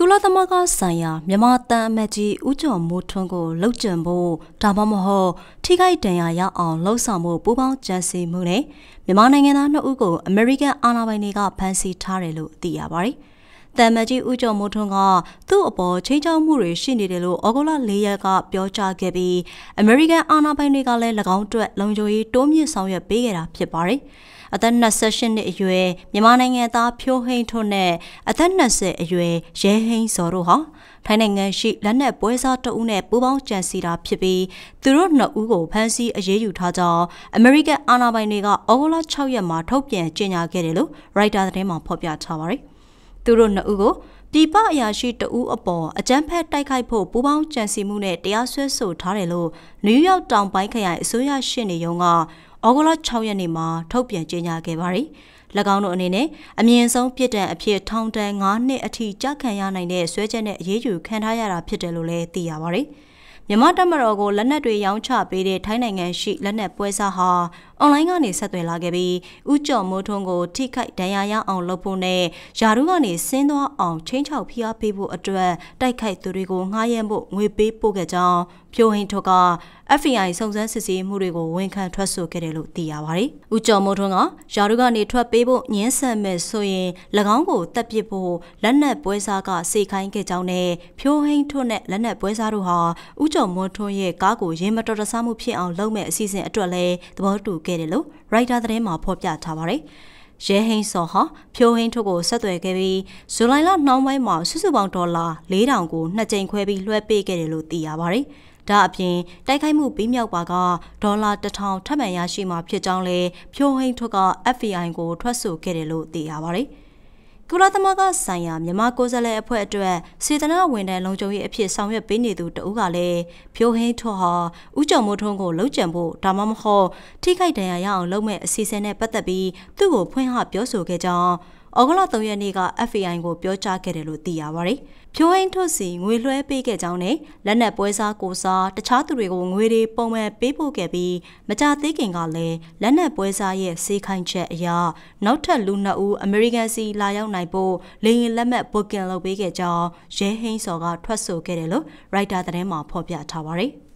ကုလသမဂ္ဂဆိုင်ရာမြန်မာတန်အမတ်ကြီးဦးကျော်မိုးထွန်းကိုလှုပ်ကြံဖို့ဒါမှမဟုတ်ထိခိုက်ဒဏ်ရာရအောင်လှုပ်ဆောင်ဖို့ပူးပေါင်းကြံစည်မှုနဲ့မြန်မာနိုင်ငံသားနှစ်ဦးကို အမေရိကန်အာဏာပိုင်တွေကဖမ်းဆီးထားတယ်လို့သိရပါတယ်။တမ်မကြီးဦးကျော်မိုးထွန်းကသူ့အပေါ်ချိန်ချောက်မှုတွေရှိနေတယ်လို့ဩဂုတ်လ၄ရက်ကပြောကြားခဲ့ပြီးအမေရိကန်အာဏာပိုင်တွေကလည်း၎င်းအတွက် လုံခြုံရေးတိုးမြင့်ဆောင်ရွက်ပေးခဲ့တာဖြစ်ပါတယ်။အသက်28နှစ်အရွယ်မြန်မာနိုင်ငံသားဖြိုးဟိန်ထွန်းနဲ့အသက်20အရွယ်ရဲဟိန်စော်တို့ဟာထိုင်းနိုင်ငံရှိလက်နက်ပွဲစားတအုပ်နဲ့ပူးပေါင်းကြံစီတာဖြစ်ပြီးသူတို့နှစ်ဦးကိုဖမ်းဆီးအရေးယူထားကြောင်းအမေရိကန်အာဏာပိုင်တွေကဩဂုတ်လ6ရက်မှာထုတ်ပြန်ကြေညာခဲ့တယ်လို့ရိုက်တာသတင်းမှာဖော်ပြထားပါတယ်။သူတို့နှစ်ဦးကိုပြည်ပအရာရှိတဦးအပေါ်အကြမ်းဖက်တိုက်ခိုက်ဖို့ပူးပေါင်းကြံစီမှုနဲ့တရားစွဲဆိုထားတယ်လို့နယူးယောက်တောင်ပိုင်းခရိုင်အစိုးရရှေ့နေရုံးကဩဂုတ်လ6ရက်နေ့မှာထုတ်ပြန်ကြေညာခဲ့ပါတယ်။၎င်းတို့အနေနဲ့အမြင့်ဆုံးပြစ်ဒဏ်အဖြစ်ထောင်ဒဏ်9နှစ်အထိကြာခံရနိုင်တဲ့ဆွဲချက်နဲ့အရေးယူခံထားရတာဖြစ်တယ်လို့လည်းသိရပါတယ်။မြန်မာတပ်မတော်ကိုလက်နက်တွေရောင်းချပေးတဲ့ထိုင်းနိုင်ငံရှိလက်နက်ပွဲစားဟာအွန်လိုင်းကနေဆက်သွယ်လာခဲ့ပြီးဥကြော်မိုးထွန်းကို ထိခိုက်ဒဏ်ရာရအောင်လုပ်ဖို့နဲ့ယာရုကနေဆင်းသွားအောင်ချင်းချောက်ဖိအားပေးဖို့အတွက်တိုက်ခိုက်သူတွေကိုငှားရမ်းဖို့ငွေပေးပို့ခဲ့ကြောင်းဖြိုဟင်းထွက်က FBI စုံစမ်းစစ်ဆေးမှုတွေကိုဝန်ခံထွက်ဆိုခဲ့တယ်လို့သိရပါတယ်။ဦးကျော်မိုးထွန်းကယာရုကနေထွက်ပေးဖို့ညှင်းဆန်မဲ့ဆိုရင်၎င်းကိုတပ်ပစ်ဖို့လက်နက်ပွဲစားကစေခိုင်းခဲ့ကြောင်းနဲ့ဖြိုဟင်းထွန်းနဲ့လက်နက်ပွဲစားတို့ဟာဦးကျော်မိုးထွန်းရဲ့ကားကိုရင်မတော်တဆမှုဖြစ်အောင် လုပ်မဲ့အစီအစဉ်အတွက်လည်းသဘောတူခဲ့တယ်လို့ရိုက်တာသတင်းမှာဖော်ပြထားပါတယ်။ရဲဟိန်းစော်ဟာဖြိုးဟိန်းထုတ်ကိုဆက်သွယ်ခဲ့ပြီးဇူလိုင်လနှောင်းပိုင်းမှာစုစုပေါင်းဒေါ်လာ4000ကိုနှစ်ကြိမ်ခွဲပြီးလွှဲပေးခဲ့တယ်လို့သိရပါတယ်။ဒါအပြင်တိုက်ခိုက်မှုပြီးမြောက်ပါကဒေါ်လာ1000ထပ်မံရရှိမှာဖြစ်ကြောင်းလဲဖြိုးဟိန်းထုတ်က FBI ကိုထွက်ဆိုခဲ့တယ်လို့သိရပါတယ်။ကုလသမဂ္ဂဆိုင်ရာမြန်မာကိုယ်စားလှယ်အဖွဲ့အတွက်စေတနာဝန်ထမ်းလုံခြုံရေးအဖြစ်ဆောင်ရွက်ပေးနေသူတဦးကလည်းဖြိုဟင်းထော်ဟာဥကြုံမိုးထွန်းကိုလှုပ်ကြံဖို့ဒါမှမဟုတ်ထိခိုက်ဒဏ်ရာရအောင် လုပ်မဲ့အစီအစဉ်နဲ့ပတ်သက်ပြီးသူ့ကိုဖွင့်ဟပြောဆိုခဲ့ကြောင်းဩဂလ3ရက်နေ့က FAI ကိုပြောကြားခဲ့တယ်လို့သိရပါတယ်။ဖြိုးဟင်းထုတ်စီငွေလွှဲပေးခဲ့ကြောင်းနဲ့လက်နက်ပွဲစားကိုစားတခြားသူတွေကိုငွေတွေပုံမှန်ပေးပို့ခဲ့ပြီးမကြသေးခင်ကလည်းလက်နက်ပွဲစားရဲ့ဈေးခိုင်းချက်အရနောက်ထပ်လူနှစ်ဦးအမေရိကန်စီလာရောက်နိုင်ဖို့လေရင်လက်မှတ် booking လုပ်ပေးခဲ့ကြောင်းရဲဟင်းစော်ကထွက်ဆိုခဲ့တယ်လို့ writer သတင်းမှာဖော်ပြထားပါတယ်။